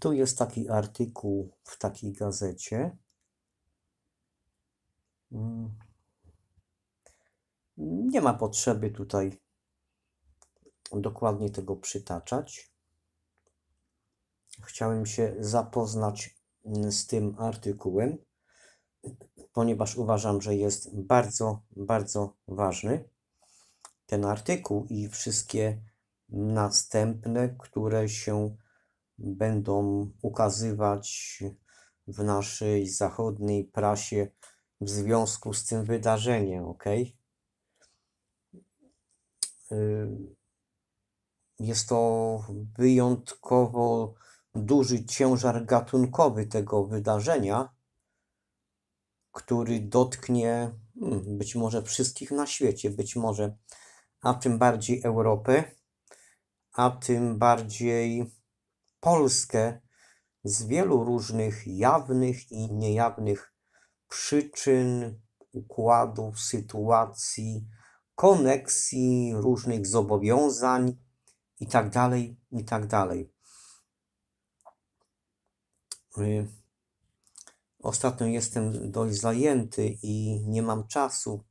Tu jest taki artykuł w takiej gazecie. Mm. Nie ma potrzeby tutaj dokładnie tego przytaczać. Chciałem się zapoznać mm, z tym artykułem, ponieważ uważam, że jest bardzo, bardzo ważny ten artykuł i wszystkie następne, które się będą ukazywać w naszej zachodniej prasie w związku z tym wydarzeniem, ok? Jest to wyjątkowo duży ciężar gatunkowy tego wydarzenia, który dotknie hmm, być może wszystkich na świecie, być może, a tym bardziej Europy, a tym bardziej Polskę z wielu różnych jawnych i niejawnych przyczyn, układów, sytuacji, koneksji, różnych zobowiązań itd. Tak itd. Tak y, ostatnio jestem dość zajęty i nie mam czasu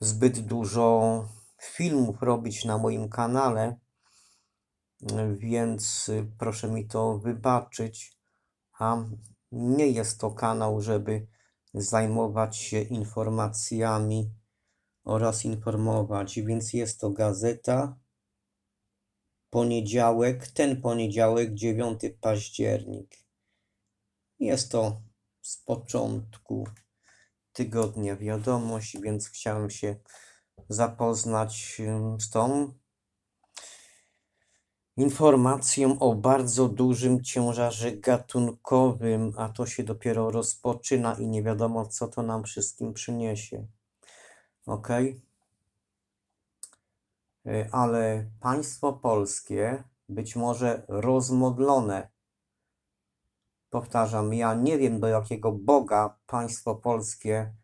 zbyt dużo filmów robić na moim kanale więc y, proszę mi to wybaczyć, a nie jest to kanał, żeby zajmować się informacjami oraz informować, więc jest to gazeta poniedziałek, ten poniedziałek 9 październik. Jest to z początku tygodnia wiadomość, więc chciałem się zapoznać z tą informacją o bardzo dużym ciężarze gatunkowym, a to się dopiero rozpoczyna i nie wiadomo, co to nam wszystkim przyniesie. Ok? Ale państwo polskie, być może rozmodlone, powtarzam, ja nie wiem do jakiego Boga państwo polskie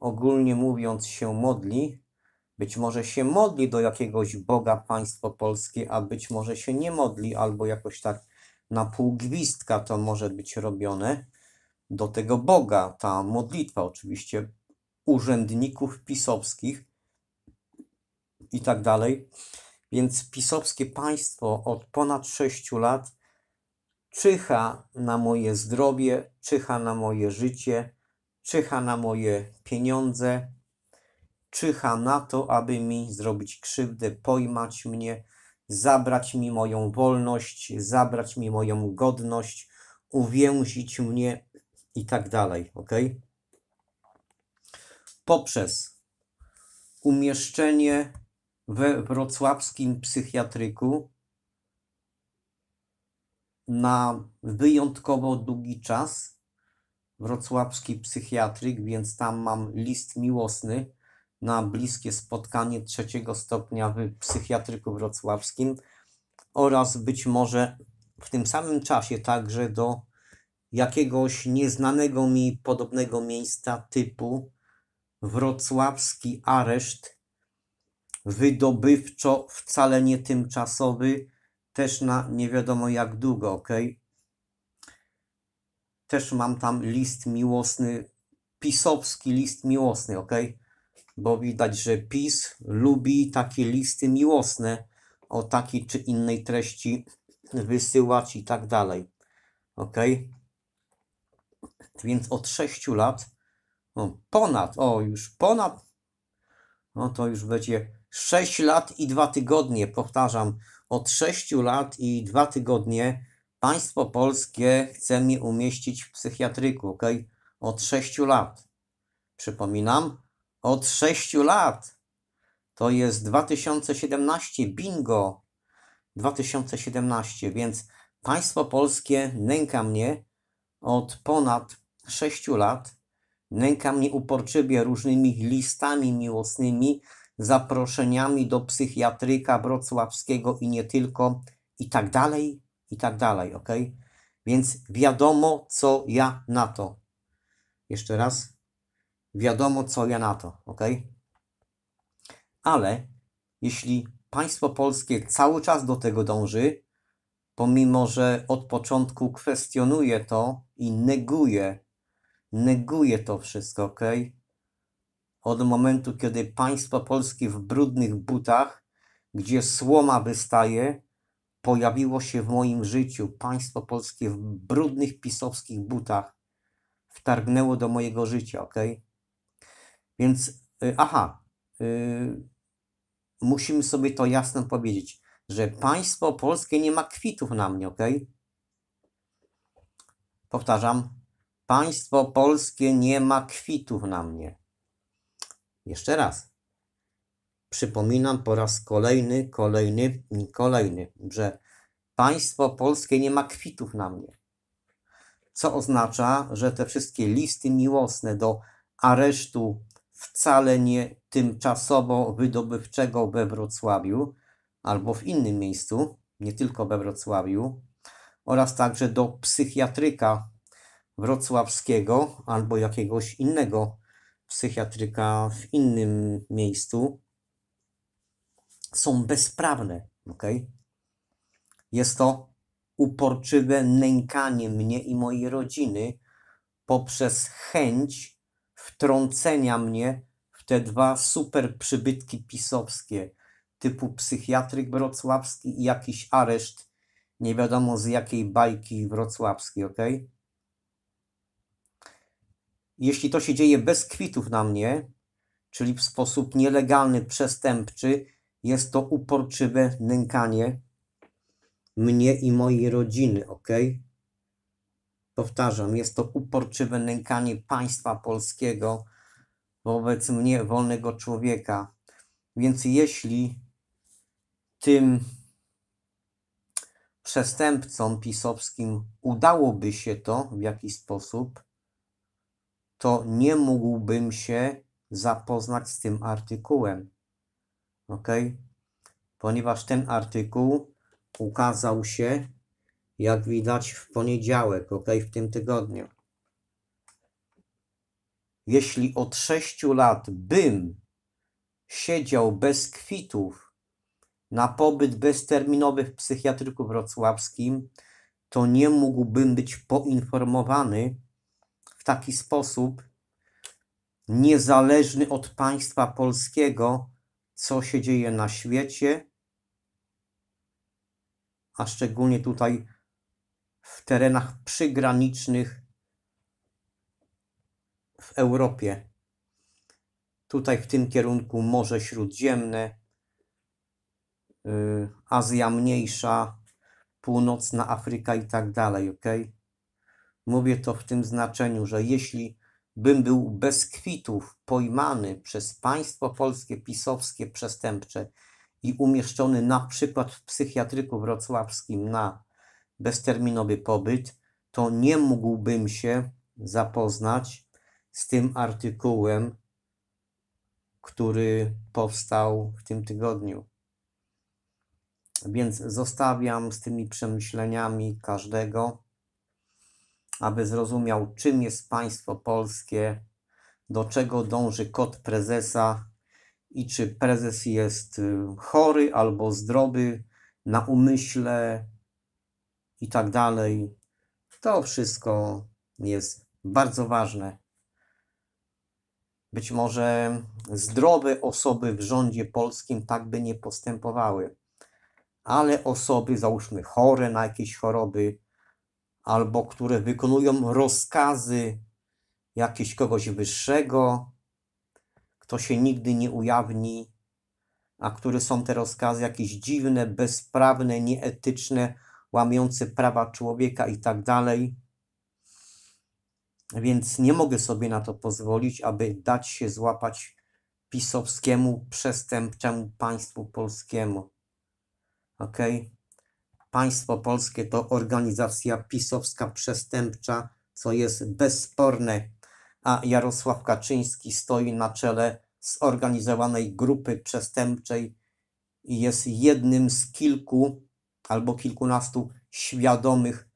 ogólnie mówiąc się modli, być może się modli do jakiegoś Boga państwo polskie, a być może się nie modli, albo jakoś tak na pół gwizdka to może być robione do tego Boga. Ta modlitwa oczywiście urzędników pisowskich i tak dalej. Więc pisowskie państwo od ponad 6 lat czyha na moje zdrowie, czyha na moje życie, czyha na moje pieniądze, czyha na to, aby mi zrobić krzywdę, pojmać mnie, zabrać mi moją wolność, zabrać mi moją godność, uwięzić mnie i tak dalej, ok? Poprzez umieszczenie we wrocławskim psychiatryku na wyjątkowo długi czas. Wrocławski psychiatryk, więc tam mam list miłosny na bliskie spotkanie trzeciego stopnia w psychiatryku wrocławskim oraz być może w tym samym czasie także do jakiegoś nieznanego mi podobnego miejsca typu wrocławski areszt wydobywczo, wcale nie tymczasowy, też na nie wiadomo jak długo, ok? Też mam tam list miłosny, pisowski list miłosny, ok? bo widać, że PiS lubi takie listy miłosne o takiej czy innej treści wysyłać i tak dalej. Ok? Więc od 6 lat, o ponad, o już ponad, no to już będzie 6 lat i 2 tygodnie, powtarzam, od 6 lat i 2 tygodnie państwo polskie chce mnie umieścić w psychiatryku, ok? Od 6 lat. Przypominam, od 6 lat. To jest 2017, bingo 2017, więc państwo polskie nęka mnie od ponad 6 lat. Nęka mnie uporczywie różnymi listami miłosnymi, zaproszeniami do psychiatryka wrocławskiego i nie tylko, i tak dalej, i tak dalej, ok? Więc wiadomo, co ja na to. Jeszcze raz wiadomo co ja na to, ok? Ale jeśli państwo polskie cały czas do tego dąży, pomimo że od początku kwestionuje to i neguje, neguje to wszystko, ok? Od momentu, kiedy państwo polskie w brudnych butach, gdzie słoma wystaje, pojawiło się w moim życiu. Państwo polskie w brudnych pisowskich butach wtargnęło do mojego życia, ok? Więc, y, aha, y, musimy sobie to jasno powiedzieć, że państwo polskie nie ma kwitów na mnie, ok? Powtarzam, państwo polskie nie ma kwitów na mnie. Jeszcze raz. Przypominam po raz kolejny, kolejny, kolejny, że państwo polskie nie ma kwitów na mnie. Co oznacza, że te wszystkie listy miłosne do aresztu wcale nie tymczasowo wydobywczego we Wrocławiu albo w innym miejscu, nie tylko we Wrocławiu, oraz także do psychiatryka wrocławskiego albo jakiegoś innego psychiatryka w innym miejscu są bezprawne. ok? Jest to uporczywe nękanie mnie i mojej rodziny poprzez chęć wtrącenia mnie w te dwa super przybytki pisowskie typu psychiatryk wrocławski i jakiś areszt nie wiadomo z jakiej bajki wrocławskiej, ok? Jeśli to się dzieje bez kwitów na mnie, czyli w sposób nielegalny, przestępczy, jest to uporczywe nękanie mnie i mojej rodziny, ok? Powtarzam, jest to uporczywe nękanie państwa polskiego wobec mnie, wolnego człowieka. Więc jeśli tym przestępcom pisowskim udałoby się to w jakiś sposób, to nie mógłbym się zapoznać z tym artykułem. Ok? Ponieważ ten artykuł ukazał się jak widać w poniedziałek, ok, w tym tygodniu. Jeśli od sześciu lat bym siedział bez kwitów na pobyt bezterminowy w psychiatryku wrocławskim, to nie mógłbym być poinformowany w taki sposób, niezależny od państwa polskiego, co się dzieje na świecie, a szczególnie tutaj w terenach przygranicznych w Europie. Tutaj w tym kierunku Morze Śródziemne, y, Azja Mniejsza, Północna Afryka i tak dalej, ok? Mówię to w tym znaczeniu, że jeśli bym był bez kwitów pojmany przez państwo polskie pisowskie przestępcze i umieszczony na przykład w psychiatryku wrocławskim na bezterminowy pobyt, to nie mógłbym się zapoznać z tym artykułem, który powstał w tym tygodniu. Więc zostawiam z tymi przemyśleniami każdego, aby zrozumiał, czym jest państwo polskie, do czego dąży kod prezesa i czy prezes jest e, chory albo zdrowy na umyśle, i tak dalej. To wszystko jest bardzo ważne. Być może zdrowe osoby w rządzie polskim tak by nie postępowały, ale osoby, załóżmy, chore na jakieś choroby, albo które wykonują rozkazy jakiegoś kogoś wyższego, kto się nigdy nie ujawni, a które są te rozkazy jakieś dziwne, bezprawne, nieetyczne, łamiący prawa człowieka i tak dalej. Więc nie mogę sobie na to pozwolić, aby dać się złapać pisowskiemu, przestępczemu państwu polskiemu. Ok? Państwo polskie to organizacja pisowska, przestępcza, co jest bezsporne, a Jarosław Kaczyński stoi na czele zorganizowanej grupy przestępczej i jest jednym z kilku albo kilkunastu świadomych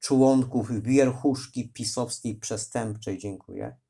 członków wierchuszki pisowskiej przestępczej. Dziękuję.